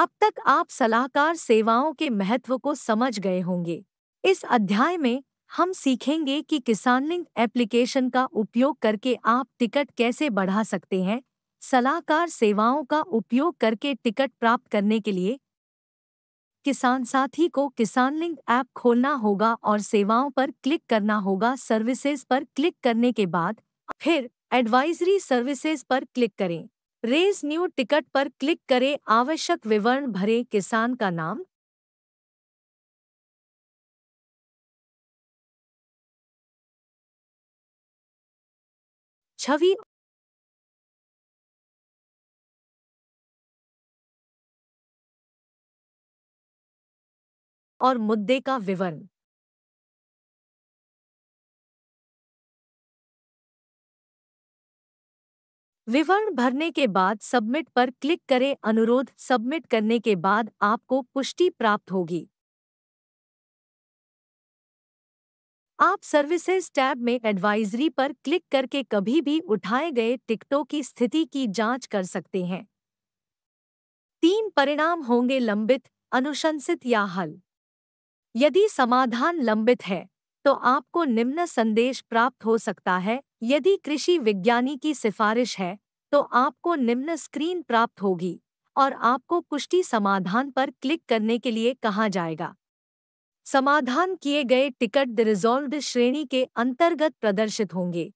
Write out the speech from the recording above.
अब तक आप सलाहकार सेवाओं के महत्व को समझ गए होंगे इस अध्याय में हम सीखेंगे कि किसान लिंक एप्लीकेशन का उपयोग करके आप टिकट कैसे बढ़ा सकते हैं सलाहकार सेवाओं का उपयोग करके टिकट प्राप्त करने के लिए किसान साथी को किसान लिंक ऐप खोलना होगा और सेवाओं पर क्लिक करना होगा सर्विसेज पर क्लिक करने के बाद फिर एडवाइजरी सर्विसेज पर क्लिक करें रेज न्यू टिकट पर क्लिक करें आवश्यक विवरण भरें किसान का नाम छवि और मुद्दे का विवरण विवरण भरने के बाद सबमिट पर क्लिक करें अनुरोध सबमिट करने के बाद आपको पुष्टि प्राप्त होगी आप सर्विसेज टैब में एडवाइजरी पर क्लिक करके कभी भी उठाए गए टिकटों की स्थिति की जांच कर सकते हैं तीन परिणाम होंगे लंबित अनुशंसित या हल यदि समाधान लंबित है तो आपको निम्न संदेश प्राप्त हो सकता है यदि कृषि विज्ञानी की सिफारिश है तो आपको निम्न स्क्रीन प्राप्त होगी और आपको पुष्टि समाधान पर क्लिक करने के लिए कहा जाएगा समाधान किए गए टिकट द रिजॉल्व श्रेणी के अंतर्गत प्रदर्शित होंगे